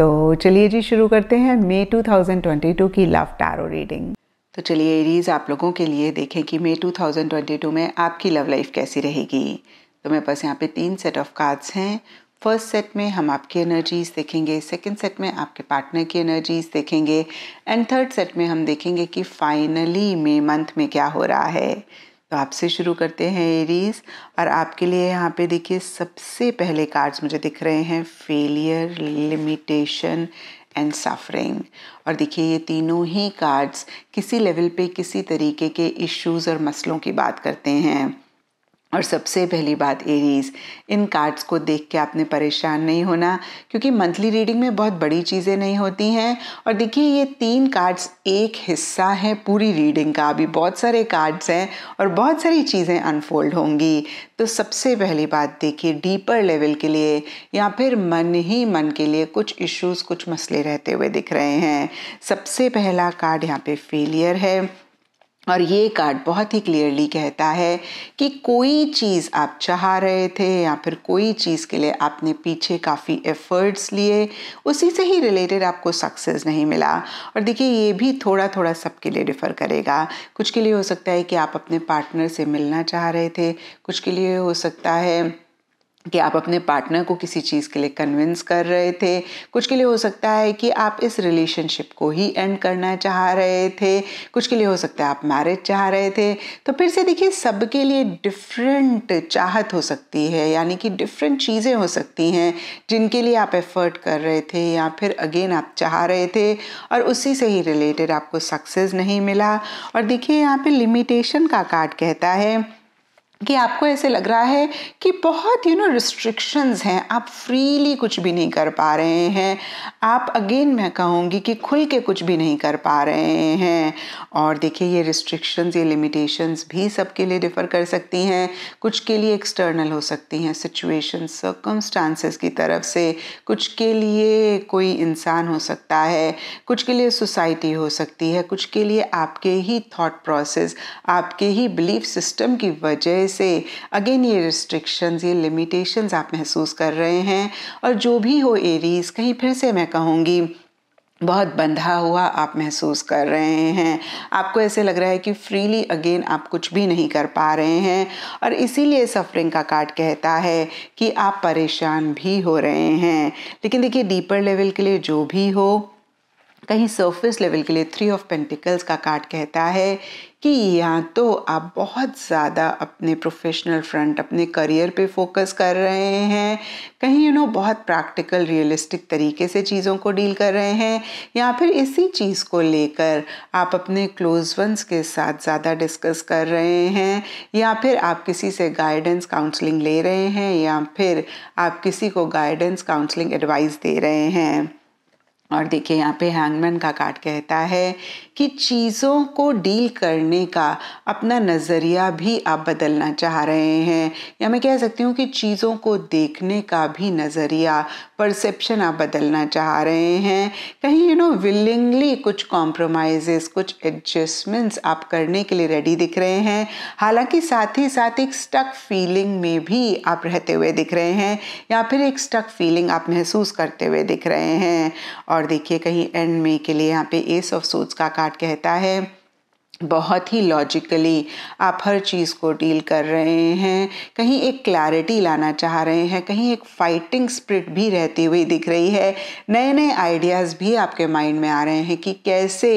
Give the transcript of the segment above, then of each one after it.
तो चलिए जी शुरू करते हैं मई 2022 की लव टैरो रीडिंग तो चलिए एरीज आप लोगों के लिए देखें कि मई 2022 में आपकी लव लाइफ कैसी रहेगी तो मेरे पास यहाँ पे तीन सेट ऑफ कार्ड्स हैं फर्स्ट सेट में हम आपकी एनर्जीज देखेंगे सेकंड सेट में आपके पार्टनर की एनर्जीज देखेंगे एंड थर्ड सेट में हम देखेंगे कि फाइनली मे मंथ में क्या हो रहा है तो आपसे शुरू करते हैं एरीज और आपके लिए यहाँ पे देखिए सबसे पहले कार्ड्स मुझे दिख रहे हैं फेलियर लिमिटेशन एंड सफरिंग और देखिए ये तीनों ही कार्ड्स किसी लेवल पे किसी तरीके के इश्यूज और मसलों की बात करते हैं और सबसे पहली बात एरीज इन कार्ड्स को देख के आपने परेशान नहीं होना क्योंकि मंथली रीडिंग में बहुत बड़ी चीज़ें नहीं होती हैं और देखिए ये तीन कार्ड्स एक हिस्सा है पूरी रीडिंग का अभी बहुत सारे कार्ड्स हैं और बहुत सारी चीज़ें अनफोल्ड होंगी तो सबसे पहली बात देखिए डीपर लेवल के लिए या फिर मन ही मन के लिए कुछ इश्यूज कुछ मसले रहते हुए दिख रहे हैं सबसे पहला कार्ड यहाँ पे फेलियर है और ये कार्ड बहुत ही क्लियरली कहता है कि कोई चीज़ आप चाह रहे थे या फिर कोई चीज़ के लिए आपने पीछे काफ़ी एफर्ट्स लिए उसी से ही रिलेटेड आपको सक्सेस नहीं मिला और देखिए ये भी थोड़ा थोड़ा सबके लिए डिफ़र करेगा कुछ के लिए हो सकता है कि आप अपने पार्टनर से मिलना चाह रहे थे कुछ के लिए हो सकता है कि आप अपने पार्टनर को किसी चीज़ के लिए कन्विंस कर रहे थे कुछ के लिए हो सकता है कि आप इस रिलेशनशिप को ही एंड करना चाह रहे थे कुछ के लिए हो सकता है आप मैरिज चाह रहे थे तो फिर से देखिए सबके लिए डिफरेंट चाहत हो सकती है यानी कि डिफरेंट चीज़ें हो सकती हैं जिनके लिए आप एफर्ट कर रहे थे या फिर अगेन आप चाह रहे थे और उसी से ही रिलेटेड आपको सक्सेस नहीं मिला और देखिए यहाँ पर लिमिटेशन का कार्ड कहता है कि आपको ऐसे लग रहा है कि बहुत यू नो रिस्ट्रिक्शंस हैं आप फ्रीली कुछ भी नहीं कर पा रहे हैं आप अगेन मैं कहूँगी कि खुल के कुछ भी नहीं कर पा रहे हैं और देखिए ये रिस्ट्रिक्शंस ये लिमिटेशंस भी सबके लिए डिफ़र कर सकती हैं कुछ के लिए एक्सटर्नल हो सकती हैं सिचुएशन सर्कमस्टांसिस की तरफ से कुछ के लिए कोई इंसान हो सकता है कुछ के लिए सोसाइटी हो सकती है कुछ के लिए आपके ही थाट प्रोसेस आपके ही बिलीफ सिस्टम की वजह से अगेन ये रिस्ट्रिक्शंस ये लिमिटेशंस आप महसूस कर रहे हैं और जो भी हो एरीज कहीं फिर से मैं कहूँगी बहुत बंधा हुआ आप महसूस कर रहे हैं आपको ऐसे लग रहा है कि फ्रीली अगेन आप कुछ भी नहीं कर पा रहे हैं और इसीलिए सफरिंग का कार्ड कहता है कि आप परेशान भी हो रहे हैं लेकिन देखिए डीपर लेवल के लिए जो भी हो कहीं सरफेस लेवल के लिए थ्री ऑफ पेंटिकल्स का कार्ड कहता है कि या तो आप बहुत ज़्यादा अपने प्रोफेशनल फ्रंट अपने करियर पे फोकस कर रहे हैं कहीं यू नो बहुत प्रैक्टिकल रियलिस्टिक तरीके से चीज़ों को डील कर रहे हैं या फिर इसी चीज़ को लेकर आप अपने क्लोज वंस के साथ ज़्यादा डिस्कस कर रहे हैं या फिर आप किसी से गाइडेंस काउंसलिंग ले रहे हैं या फिर आप किसी को गाइडेंस काउंसलिंग एडवाइस दे रहे हैं और देखिए यहाँ पे हैंगमैन का कार्ड कहता है कि चीज़ों को डील करने का अपना नज़रिया भी आप बदलना चाह रहे हैं या मैं कह सकती हूँ कि चीज़ों को देखने का भी नज़रिया परसेप्शन आप बदलना चाह रहे हैं कहीं यू नो विलिंगली कुछ कॉम्प्रोमाइज़ कुछ एडजस्टमेंट्स आप करने के लिए रेडी दिख रहे हैं हालांकि साथ ही साथ एक स्टक फीलिंग में भी आप रहते हुए दिख रहे हैं या फिर एक स्टक फीलिंग आप महसूस करते हुए दिख रहे हैं और देखिए कहीं एंड में के लिए यहाँ पे एस ऑफ सोच का कहता है बहुत ही लॉजिकली आप हर चीज़ को डील कर रहे हैं कहीं एक क्लैरिटी लाना चाह रहे हैं कहीं एक फाइटिंग स्प्रिट भी रहती हुई दिख रही है नए नए आइडियाज़ भी आपके माइंड में आ रहे हैं कि कैसे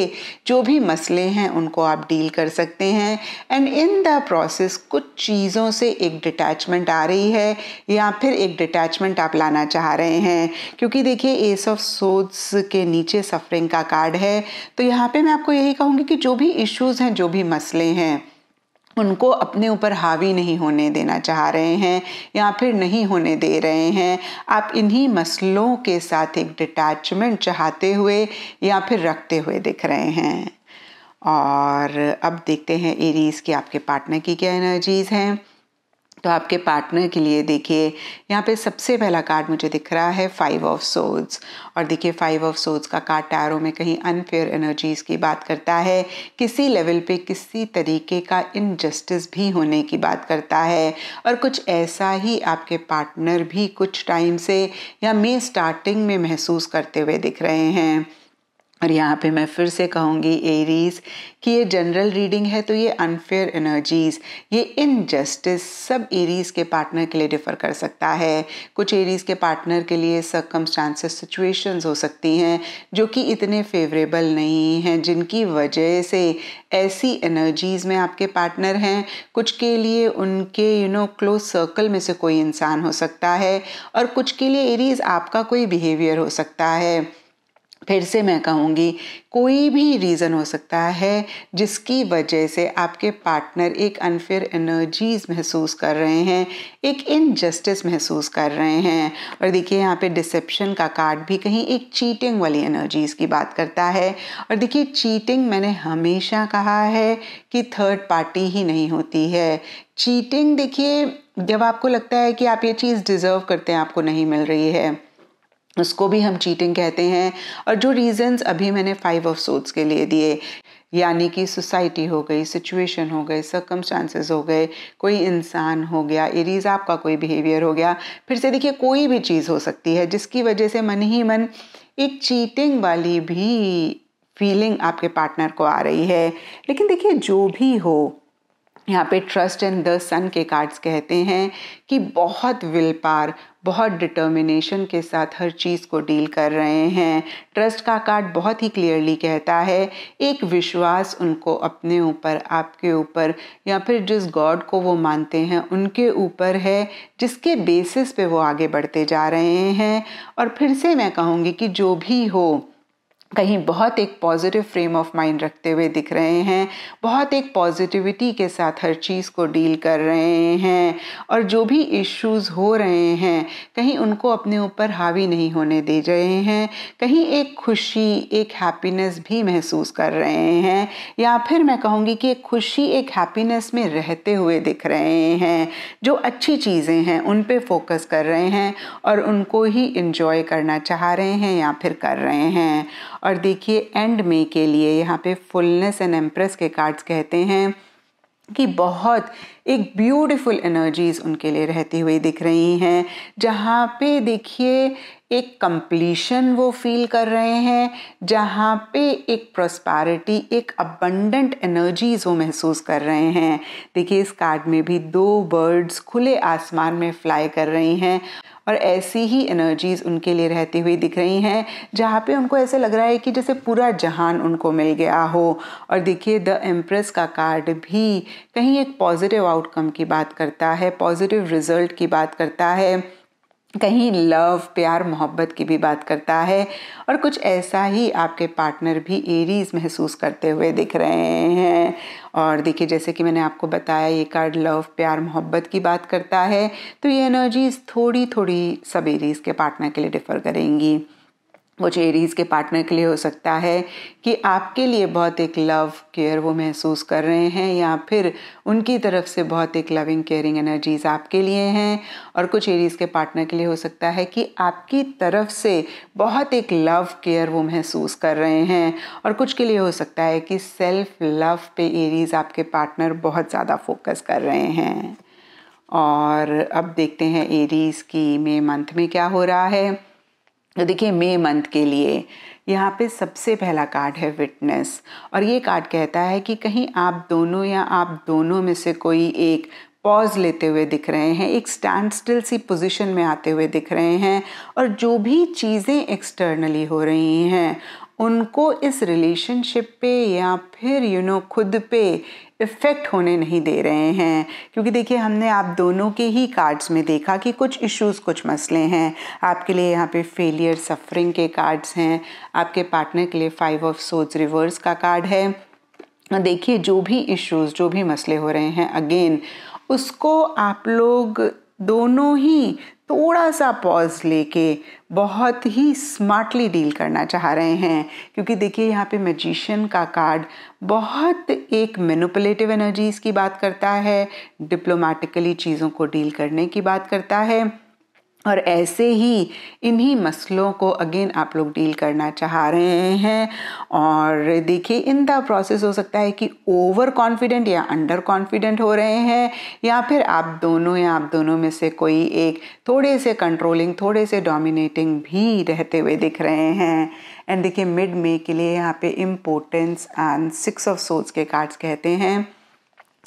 जो भी मसले हैं उनको आप डील कर सकते हैं एंड इन द प्रोसेस कुछ चीज़ों से एक डिटैचमेंट आ रही है या फिर एक डिटैचमेंट आप लाना चाह रहे हैं क्योंकि देखिए एस ऑफ सोड्स के नीचे सफरिंग का कार्ड है तो यहाँ पर मैं आपको यही कहूँगी कि जो भी इशूज़ इश्यूज हैं जो भी मसले हैं उनको अपने ऊपर हावी नहीं होने देना चाह रहे हैं या फिर नहीं होने दे रहे हैं आप इन्हीं मसलों के साथ एक डिटैचमेंट चाहते हुए या फिर रखते हुए दिख रहे हैं और अब देखते हैं एरीज की आपके पार्टनर की क्या एनर्जीज़ हैं तो आपके पार्टनर के लिए देखिए यहाँ पे सबसे पहला कार्ड मुझे दिख रहा है फाइव ऑफ सोल्स और देखिए फाइव ऑफ सोल्स का कार्ड टायरों में कहीं अनफेयर एनर्जीज़ की बात करता है किसी लेवल पे किसी तरीके का इनजस्टिस भी होने की बात करता है और कुछ ऐसा ही आपके पार्टनर भी कुछ टाइम से या मे स्टार्टिंग में महसूस करते हुए दिख रहे हैं और यहाँ पे मैं फिर से कहूँगी एरीज कि ये जनरल रीडिंग है तो ये अनफेयर एनर्जीज ये इनजस्टिस सब एरीज के पार्टनर के लिए डिफ़र कर सकता है कुछ एरीज के पार्टनर के लिए सर्कमस्टांसेस सिचुएशंस हो सकती हैं जो कि इतने फेवरेबल नहीं हैं जिनकी वजह से ऐसी एनर्जीज़ में आपके पार्टनर हैं कुछ के लिए उनके यू नो क्लोज सर्कल में से कोई इंसान हो सकता है और कुछ के लिए एरीज आपका कोई बिहेवियर हो सकता है फिर से मैं कहूँगी कोई भी रीज़न हो सकता है जिसकी वजह से आपके पार्टनर एक अनफेयर एनर्जीज महसूस कर रहे हैं एक इनजस्टिस महसूस कर रहे हैं और देखिए यहाँ पे डिसेप्शन का कार्ड भी कहीं एक चीटिंग वाली एनर्जीज़ की बात करता है और देखिए चीटिंग मैंने हमेशा कहा है कि थर्ड पार्टी ही नहीं होती है चीटिंग देखिए जब आपको लगता है कि आप ये चीज़ डिज़र्व करते हैं आपको नहीं मिल रही है उसको भी हम चीटिंग कहते हैं और जो रीज़न्स अभी मैंने फाइव ऑफ सोट्स के लिए दिए यानी कि सोसाइटी हो गई सिचुएशन हो गई सर्कमस्टांसेस हो गए कोई इंसान हो गया एरीज आपका कोई बिहेवियर हो गया फिर से देखिए कोई भी चीज़ हो सकती है जिसकी वजह से मन ही मन एक चीटिंग वाली भी फीलिंग आपके पार्टनर को आ रही है लेकिन देखिए जो भी हो यहाँ पे ट्रस्ट एंड द सन के कार्ड्स कहते हैं कि बहुत विल पार बहुत डिटर्मिनेशन के साथ हर चीज़ को डील कर रहे हैं ट्रस्ट का कार्ड बहुत ही क्लियरली कहता है एक विश्वास उनको अपने ऊपर आपके ऊपर या फिर जिस गॉड को वो मानते हैं उनके ऊपर है जिसके बेसिस पे वो आगे बढ़ते जा रहे हैं और फिर से मैं कहूँगी कि जो भी हो कहीं बहुत एक पॉजिटिव फ्रेम ऑफ माइंड रखते हुए दिख रहे हैं बहुत एक पॉजिटिविटी के साथ हर चीज़ को डील कर रहे हैं और जो भी इश्यूज हो रहे हैं कहीं उनको अपने ऊपर हावी नहीं होने दे रहे हैं कहीं एक खुशी एक हैप्पीनेस भी महसूस कर रहे हैं या फिर मैं कहूँगी कि एक खुशी एक हैप्पीनेस में रहते हुए दिख रहे हैं जो अच्छी चीज़ें हैं उन पर फोकस कर रहे हैं और उनको ही इन्जॉय करना चाह रहे हैं या फिर कर रहे हैं और देखिए एंड में के लिए यहाँ पे फुलनेस एंड एम्प्रेस के कार्ड्स कहते हैं कि बहुत एक ब्यूटीफुल एनर्जीज उनके लिए रहती हुई दिख रही हैं जहाँ पे देखिए एक कंप्लीशन वो फील कर रहे हैं जहाँ पे एक प्रोस्पैरिटी एक अबंडेंट एनर्जीज वो महसूस कर रहे हैं देखिए इस कार्ड में भी दो बर्ड्स खुले आसमान में फ्लाई कर रही हैं और ऐसी ही एनर्जीज़ उनके लिए रहती हुई दिख रही हैं जहाँ पे उनको ऐसे लग रहा है कि जैसे पूरा जहान उनको मिल गया हो और देखिए द एम्प्रेस का कार्ड भी कहीं एक पॉजिटिव आउटकम की बात करता है पॉजिटिव रिजल्ट की बात करता है कहीं लव प्यार मोहब्बत की भी बात करता है और कुछ ऐसा ही आपके पार्टनर भी एरीज महसूस करते हुए दिख रहे हैं और देखिए जैसे कि मैंने आपको बताया ये कार्ड लव प्यार मोहब्बत की बात करता है तो ये एनर्जीज थोड़ी थोड़ी सब एरीज के पार्टनर के लिए डिफ़र करेंगी वो जो एरीज के पार्टनर के लिए हो सकता है कि आपके लिए बहुत एक लव केयर वो महसूस कर रहे हैं या फिर उनकी तरफ से बहुत एक लविंग केयरिंग एनर्जीज आपके लिए हैं और कुछ एरीज के पार्टनर के लिए हो सकता है कि आपकी तरफ से बहुत एक लव केयर वो महसूस कर रहे हैं और कुछ के लिए हो सकता है कि सेल्फ लव पे एरीज आपके पार्टनर बहुत ज़्यादा फोकस कर रहे हैं और अब देखते हैं एरीज़ की मे मंथ में क्या हो रहा है तो देखिए मे मंथ के लिए यहाँ पे सबसे पहला कार्ड है विटनेस और ये कार्ड कहता है कि कहीं आप दोनों या आप दोनों में से कोई एक पॉज लेते हुए दिख रहे हैं एक स्टैंड स्टिल सी पोजीशन में आते हुए दिख रहे हैं और जो भी चीज़ें एक्सटर्नली हो रही हैं उनको इस रिलेशनशिप पे या फिर यू you नो know, खुद पे इफ़ेक्ट होने नहीं दे रहे हैं क्योंकि देखिए हमने आप दोनों के ही कार्ड्स में देखा कि कुछ इश्यूज कुछ मसले हैं आपके लिए यहाँ पे फेलियर सफरिंग के कार्ड्स हैं आपके पार्टनर के लिए फाइव ऑफ सोच रिवर्स का कार्ड है देखिए जो भी इश्यूज जो भी मसले हो रहे हैं अगेन उसको आप लोग दोनों ही थोड़ा सा पॉज लेके बहुत ही स्मार्टली डील करना चाह रहे हैं क्योंकि देखिए यहाँ पे मैजिशियन का कार्ड बहुत एक मेनुपलेटिव एनर्जीज़ की बात करता है डिप्लोमेटिकली चीज़ों को डील करने की बात करता है और ऐसे ही इन्हीं मसलों को अगेन आप लोग डील करना चाह रहे हैं और देखिए इन द प्रोसेस हो सकता है कि ओवर कॉन्फिडेंट या अंडर कॉन्फिडेंट हो रहे हैं या फिर आप दोनों या आप दोनों में से कोई एक थोड़े से कंट्रोलिंग थोड़े से डोमिनेटिंग भी रहते हुए दिख रहे हैं एंड देखिए मिड मे के लिए यहाँ पे importance and six of souls के कार्ड्स कहते हैं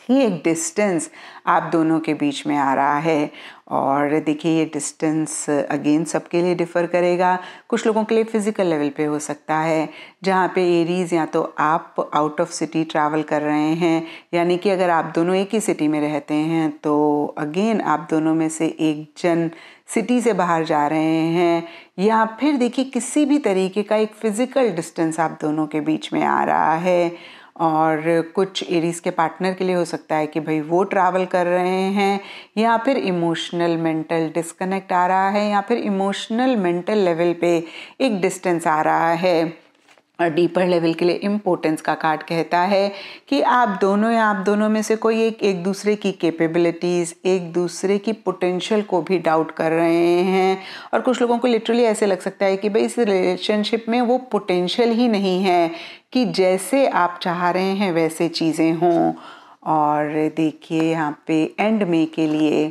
ही एक डिस्टेंस आप दोनों के बीच में आ रहा है और देखिए ये डिस्टेंस अगेन सबके लिए डिफ़र करेगा कुछ लोगों के लिए फ़िज़िकल लेवल पे हो सकता है जहाँ पे एरीज या तो आप आउट ऑफ सिटी ट्रैवल कर रहे हैं यानी कि अगर आप दोनों एक ही सिटी में रहते हैं तो अगेन आप दोनों में से एक जन सिटी से बाहर जा रहे हैं या फिर देखिए किसी भी तरीके का एक फ़िज़िकल डिस्टेंस आप दोनों के बीच में आ रहा है और कुछ एरीज के पार्टनर के लिए हो सकता है कि भाई वो ट्रैवल कर रहे हैं या फिर इमोशनल मेंटल डिस्कनेक्ट आ रहा है या फिर इमोशनल मेंटल लेवल पे एक डिस्टेंस आ रहा है और डीपर लेवल के लिए इम्पोर्टेंस का कार्ड कहता है कि आप दोनों या आप दोनों में से कोई एक एक दूसरे की कैपेबिलिटीज़ एक दूसरे की पोटेंशियल को भी डाउट कर रहे हैं और कुछ लोगों को लिटरली ऐसे लग सकता है कि भाई इस रिलेशनशिप में वो पोटेंशियल ही नहीं है कि जैसे आप चाह रहे हैं वैसे चीज़ें हों और देखिए यहाँ पे एंड में के लिए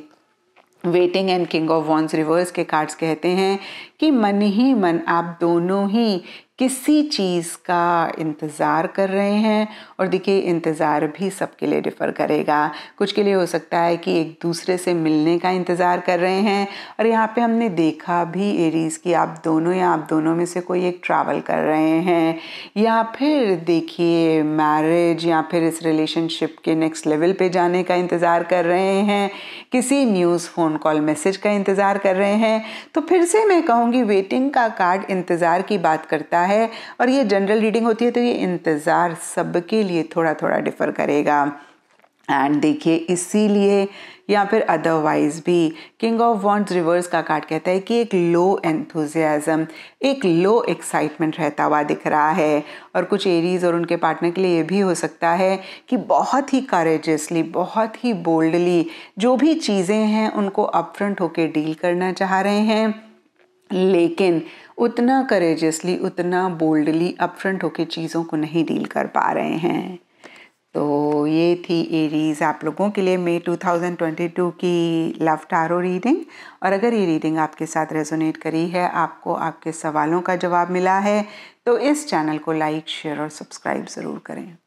waiting and king of wands reverse के कार्ड्स कहते हैं कि मन ही मन आप दोनों ही किसी चीज़ का इंतज़ार कर रहे हैं और देखिए इंतज़ार भी सबके लिए डिफ़र करेगा कुछ के लिए हो सकता है कि एक दूसरे से मिलने का इंतज़ार कर रहे हैं और यहाँ पे हमने देखा भी एरीज़ कि आप दोनों या आप दोनों में से कोई एक ट्रैवल कर रहे हैं या फिर देखिए मैरिज या फिर इस रिलेशनशिप के नेक्स्ट लेवल पे जाने का इंतज़ार कर रहे हैं किसी न्यूज़ फ़ोन कॉल मैसेज का इंतज़ार कर रहे हैं तो फिर से मैं कहूँगी वेटिंग का कार्ड इंतज़ार की बात करता है और ये जनरल रीडिंग होती है तो ये इंतज़ार सबके लिए थोड़ा थोड़ा डिफ़र करेगा एंड देखिए इसीलिए या फिर अदरवाइज भी किंग ऑफ वॉन्ट्स रिवर्स का कार्ड कहता है कि एक लो एंथुजियाज़म एक लो एक्साइटमेंट रहता हुआ दिख रहा है और कुछ एरीज और उनके पार्टनर के लिए ये भी हो सकता है कि बहुत ही करेजसली बहुत ही बोल्डली जो भी चीज़ें हैं उनको अपफ्रंट होकर डील करना चाह रहे हैं लेकिन उतना करेजसली उतना बोल्डली अपफ्रंट होकर चीज़ों को नहीं डील कर पा रहे हैं तो ये थी एरीज आप लोगों के लिए मई 2022 की लव टारो रीडिंग और अगर ये रीडिंग आपके साथ रेजोनेट करी है आपको आपके सवालों का जवाब मिला है तो इस चैनल को लाइक शेयर और सब्सक्राइब ज़रूर करें